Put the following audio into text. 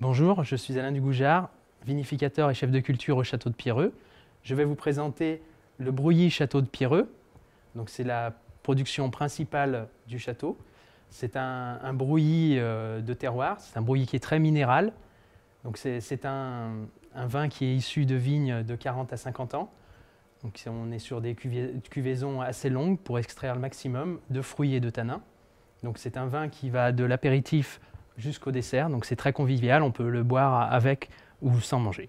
Bonjour, je suis Alain Dugoujard, vinificateur et chef de culture au château de Pierreux. Je vais vous présenter le Brouilly château de Pierreux. Donc c'est la production principale du château. C'est un, un, brouillis euh, de terroir, c'est un brouilly qui est très minéral. Donc c'est un, vin qui est issu de vignes de 40 à 50 ans. Donc on est sur des cuvaisons assez longues pour extraire le maximum de fruits et de tanins. Donc c'est un vin qui va de l'apéritif jusqu'au dessert. Donc c'est très convivial, on peut le boire avec ou sans manger.